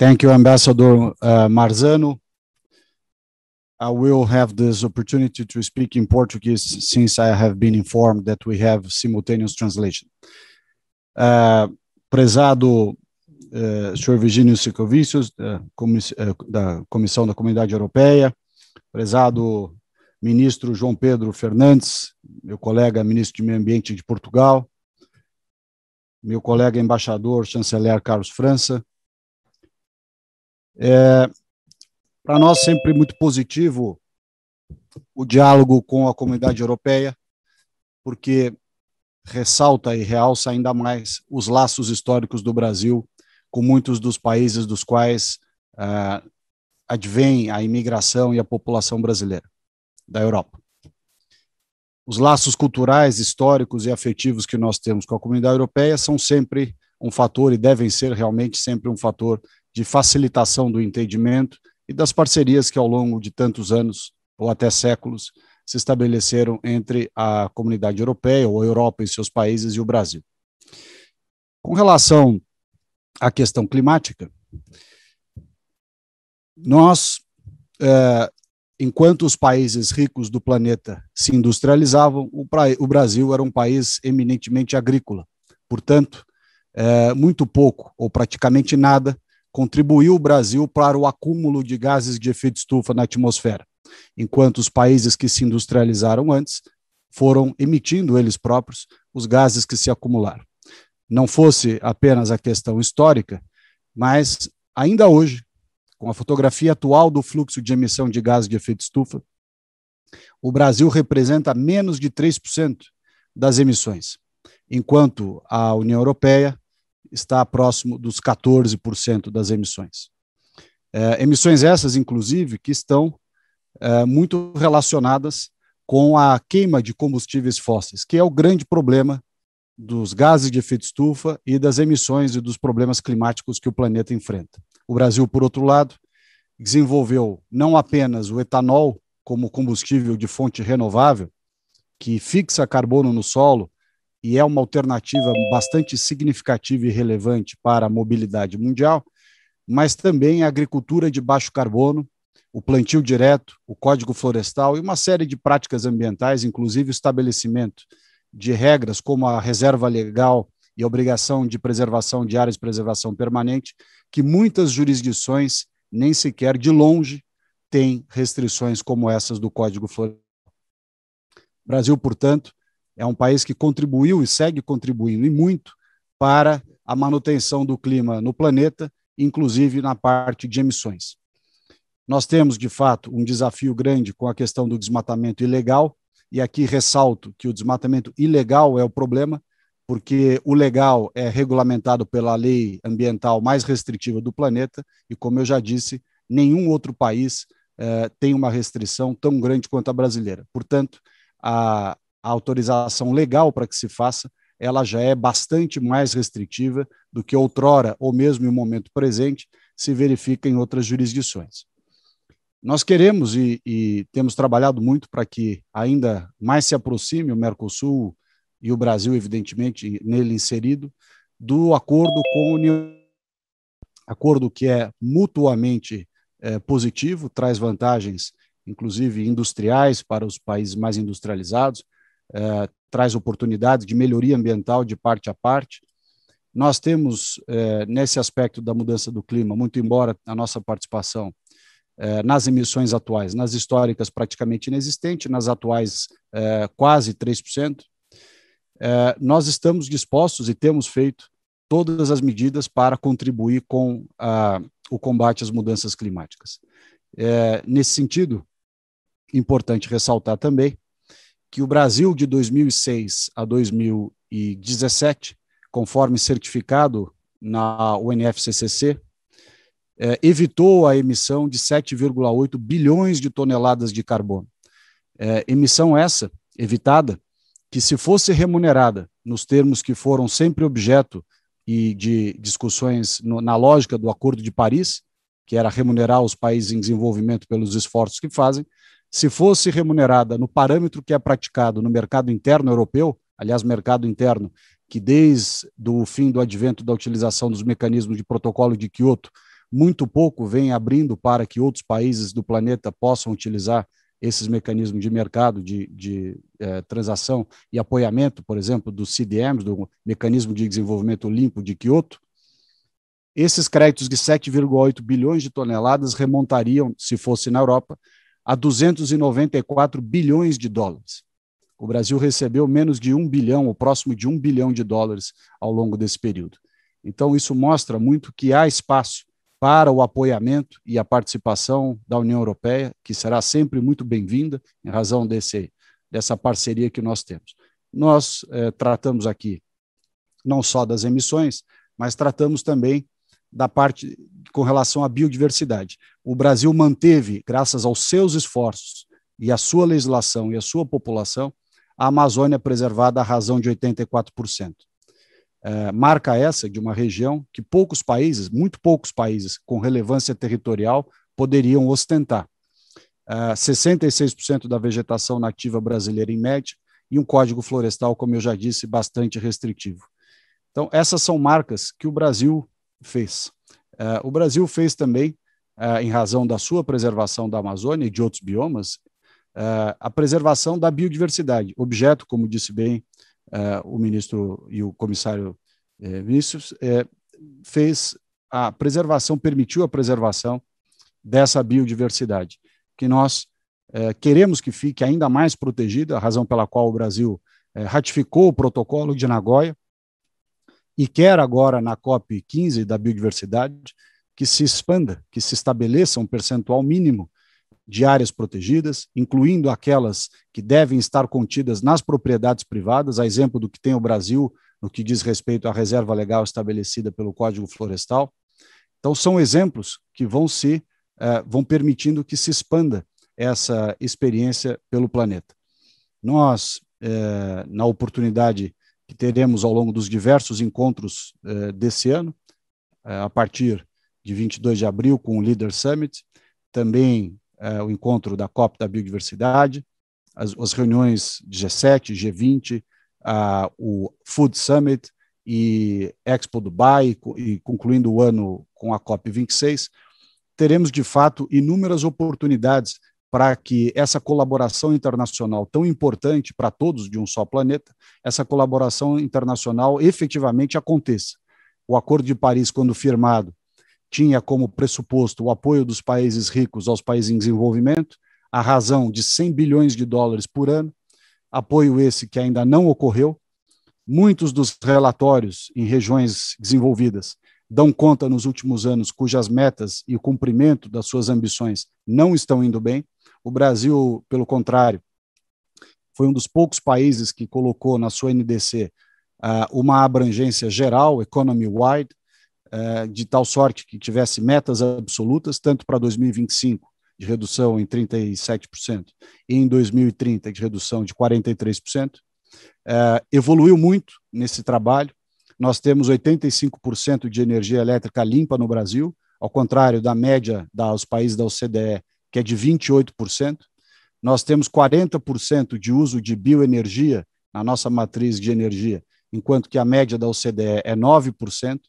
Thank you, Ambassador uh, Marzano. I will have this opportunity to speak in Portuguese since I have been informed that we have simultaneous translation. Uh, prezado uh, Sr. Virginio Sicovicius, da, comiss uh, da Comissão da Comunidade Europeia, prezado ministro João Pedro Fernandes, meu colega ministro de Meio Ambiente de Portugal, meu colega embaixador chanceler Carlos França, é, Para nós, sempre muito positivo o diálogo com a comunidade europeia, porque ressalta e realça ainda mais os laços históricos do Brasil com muitos dos países dos quais uh, advém a imigração e a população brasileira da Europa. Os laços culturais, históricos e afetivos que nós temos com a comunidade europeia são sempre um fator e devem ser realmente sempre um fator de facilitação do entendimento e das parcerias que ao longo de tantos anos ou até séculos se estabeleceram entre a comunidade europeia ou a Europa e seus países e o Brasil. Com relação à questão climática, nós, é, enquanto os países ricos do planeta se industrializavam, o, o Brasil era um país eminentemente agrícola. Portanto, é, muito pouco ou praticamente nada contribuiu o Brasil para o acúmulo de gases de efeito estufa na atmosfera, enquanto os países que se industrializaram antes foram emitindo eles próprios os gases que se acumularam. Não fosse apenas a questão histórica, mas ainda hoje, com a fotografia atual do fluxo de emissão de gases de efeito estufa, o Brasil representa menos de 3% das emissões, enquanto a União Europeia, está próximo dos 14% das emissões. É, emissões essas, inclusive, que estão é, muito relacionadas com a queima de combustíveis fósseis, que é o grande problema dos gases de efeito estufa e das emissões e dos problemas climáticos que o planeta enfrenta. O Brasil, por outro lado, desenvolveu não apenas o etanol como combustível de fonte renovável, que fixa carbono no solo e é uma alternativa bastante significativa e relevante para a mobilidade mundial, mas também a agricultura de baixo carbono, o plantio direto, o código florestal e uma série de práticas ambientais, inclusive o estabelecimento de regras como a reserva legal e a obrigação de preservação de áreas de preservação permanente, que muitas jurisdições nem sequer de longe têm restrições como essas do Código Florestal. O Brasil, portanto, é um país que contribuiu e segue contribuindo e muito para a manutenção do clima no planeta, inclusive na parte de emissões. Nós temos, de fato, um desafio grande com a questão do desmatamento ilegal, e aqui ressalto que o desmatamento ilegal é o problema, porque o legal é regulamentado pela lei ambiental mais restritiva do planeta, e como eu já disse, nenhum outro país eh, tem uma restrição tão grande quanto a brasileira. Portanto, a, a autorização legal para que se faça, ela já é bastante mais restritiva do que outrora, ou mesmo em um momento presente, se verifica em outras jurisdições. Nós queremos e, e temos trabalhado muito para que ainda mais se aproxime o Mercosul e o Brasil, evidentemente, nele inserido, do acordo com a União acordo que é mutuamente é, positivo, traz vantagens, inclusive industriais, para os países mais industrializados, é, traz oportunidades de melhoria ambiental de parte a parte. Nós temos, é, nesse aspecto da mudança do clima, muito embora a nossa participação é, nas emissões atuais, nas históricas praticamente inexistente, nas atuais quase 3%, nós estamos dispostos e temos feito todas as medidas para contribuir com a, o combate às mudanças climáticas. nesse sentido, importante ressaltar também que o Brasil de 2006 a 2017, conforme certificado na UNFCCC, é, eh, evitou a emissão de 7,8 bilhões de toneladas de carbono. É, emissão essa, evitada, que se fosse remunerada nos termos que foram sempre objeto e de discussões no, na lógica do Acordo de Paris, que era remunerar os países em desenvolvimento pelos esforços que fazem, se fosse remunerada no parâmetro que é praticado no mercado interno europeu, aliás, mercado interno, que desde o fim do advento da utilização dos mecanismos de protocolo de Quioto, muito pouco vem abrindo para que outros países do planeta possam utilizar esses mecanismos de mercado, de, de eh, transação e apoiamento, por exemplo, do CDMs, do Mecanismo de Desenvolvimento Limpo de Quioto, esses créditos de 7,8 bilhões de toneladas remontariam, se fosse na Europa, a 294 bilhões de dólares. O Brasil recebeu menos de um bilhão, ou próximo de um bilhão de dólares ao longo desse período. Então, isso mostra muito que há espaço para o apoiamento e a participação da União Europeia, que será sempre muito bem-vinda em razão desse, dessa parceria que nós temos. Nós eh, tratamos aqui não só das emissões, mas tratamos também da parte com relação à biodiversidade. O Brasil manteve, graças aos seus esforços e à sua legislação e à sua população, a Amazônia preservada à razão de 84%. É, marca essa de uma região que poucos países, muito poucos países com relevância territorial poderiam ostentar. É, 66% da vegetação nativa brasileira em média e um código florestal, como eu já disse, bastante restritivo. Então, essas são marcas que o Brasil fez. Uh, o Brasil fez também, uh, em razão da sua preservação da Amazônia e de outros biomas, uh, a preservação da biodiversidade, objeto, como disse bem o ministro e o comissário eh, Vinícius, eh, fez a preservação, permitiu a preservação dessa biodiversidade, que nós eh, queremos que fique ainda mais protegida, a razão pela qual o Brasil ratificou o protocolo de Nagoya, e quer agora na COP15 da biodiversidade que se expanda, que se estabeleça um percentual mínimo de áreas protegidas, incluindo aquelas que devem estar contidas nas propriedades privadas, a exemplo do que tem o Brasil no que diz respeito à reserva legal estabelecida pelo Código Florestal. Então, são exemplos que vão se uh, vão permitindo que se expanda essa experiência pelo planeta. Nós, eh, na oportunidade que teremos ao longo dos diversos encontros eh, desse ano, eh, a partir de 22 de abril com o Leader Summit, também eh, o encontro da COP da Biodiversidade, as, as reuniões G7, G20, ah, o Food Summit e Expo Dubai, e concluindo o ano com a COP26, teremos de fato inúmeras oportunidades para que essa colaboração internacional tão importante para todos de um só planeta, essa colaboração internacional efetivamente aconteça. O Acordo de Paris, quando firmado, tinha como pressuposto o apoio dos países ricos aos países em desenvolvimento, a razão de 100 bilhões de dólares por ano, apoio esse que ainda não ocorreu, Muitos dos relatórios em regiões desenvolvidas dão conta nos últimos anos cujas metas e o cumprimento das suas ambições não estão indo bem. O Brasil, pelo contrário, foi um dos poucos países que colocou na sua NDC uh, ah, uma abrangência geral, economy-wide, uh, ah, de tal sorte que tivesse metas absolutas, tanto para 2025, de redução em 37%, e em 2030, de redução de 43%, é, evoluiu muito nesse trabalho. Nós temos 85% de energia elétrica limpa no Brasil, ao contrário da média dos países da OCDE, que é de 28%. Nós temos 40% de uso de bioenergia na nossa matriz de energia, enquanto que a média da OCDE é 9%.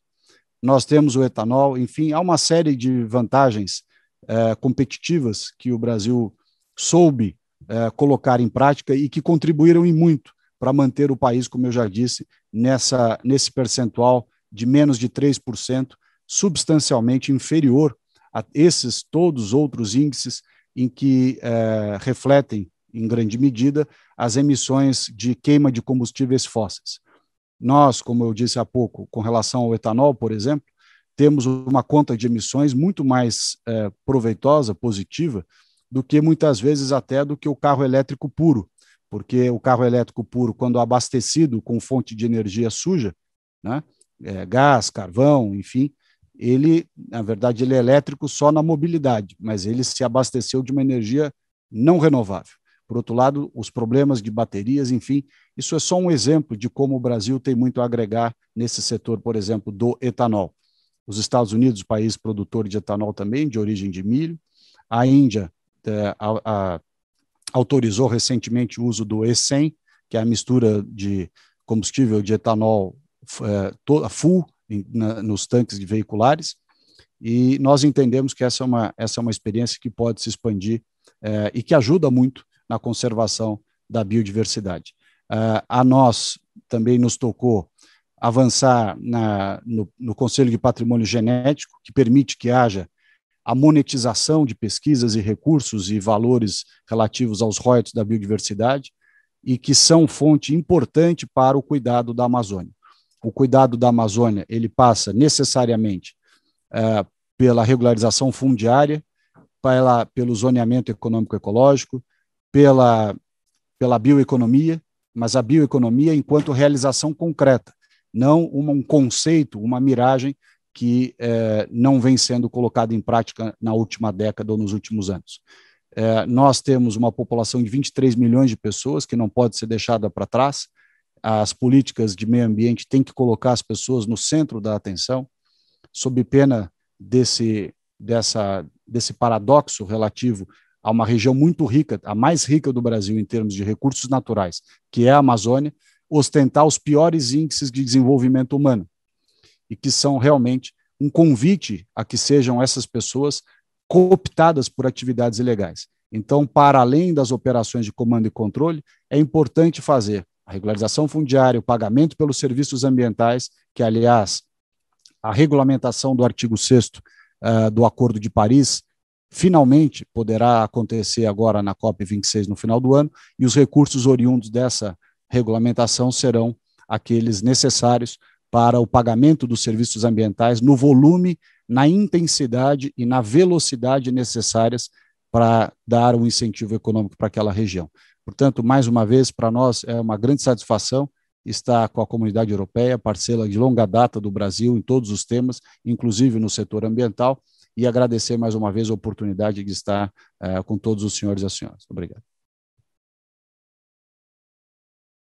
Nós temos o etanol, enfim, há uma série de vantagens é, competitivas que o Brasil soube é, colocar em prática e que contribuíram em muito para manter o país, como eu já disse, nessa, nesse percentual de menos de 3%, substancialmente inferior a esses todos outros índices em que é, refletem, em grande medida, as emissões de queima de combustíveis fósseis. Nós, como eu disse há pouco, com relação ao etanol, por exemplo, temos uma conta de emissões muito mais é, proveitosa, positiva, do que muitas vezes até do que o carro elétrico puro, porque o carro elétrico puro, quando abastecido com fonte de energia suja, né, é, gás, carvão, enfim, ele, na verdade, ele é elétrico só na mobilidade, mas ele se abasteceu de uma energia não renovável. Por outro lado, os problemas de baterias, enfim, isso é só um exemplo de como o Brasil tem muito a agregar nesse setor, por exemplo, do etanol. Os Estados Unidos, país produtor de etanol também, de origem de milho, a Índia, é, a, a autorizou recentemente o uso do E100, que é a mistura de combustível de etanol é, full em, na, nos tanques veiculares. E nós entendemos que essa é uma, essa é uma experiência que pode se expandir é, e que ajuda muito na conservação da biodiversidade. É, a nós também nos tocou avançar na, no, no Conselho de Patrimônio Genético, que permite que haja a monetização de pesquisas e recursos e valores relativos aos royalties da biodiversidade e que são fonte importante para o cuidado da Amazônia. O cuidado da Amazônia ele passa necessariamente eh, pela regularização fundiária, pela, pelo zoneamento econômico ecológico, pela, pela bioeconomia, mas a bioeconomia enquanto realização concreta, não uma, um conceito, uma miragem que é, não vem sendo colocado em prática na última década ou nos últimos anos. É, nós temos uma população de 23 milhões de pessoas que não pode ser deixada para trás. As políticas de meio ambiente têm que colocar as pessoas no centro da atenção, sob pena desse, dessa, desse paradoxo relativo a uma região muito rica, a mais rica do Brasil em termos de recursos naturais, que é a Amazônia, ostentar os piores índices de desenvolvimento humano e que são realmente um convite a que sejam essas pessoas cooptadas por atividades ilegais. Então, para além das operações de comando e controle, é importante fazer a regularização fundiária, o pagamento pelos serviços ambientais, que, aliás, a regulamentação do artigo 6 uh, eh, do Acordo de Paris finalmente poderá acontecer agora na COP26 no final do ano, e os recursos oriundos dessa regulamentação serão aqueles necessários para o pagamento dos serviços ambientais no volume, na intensidade e na velocidade necessárias para dar um incentivo econômico para aquela região. Portanto, mais uma vez, para nós é uma grande satisfação estar com a comunidade europeia, parceira de longa data do Brasil em todos os temas, inclusive no setor ambiental, e agradecer mais uma vez a oportunidade de estar uh, com todos os senhores e as senhoras. Obrigado.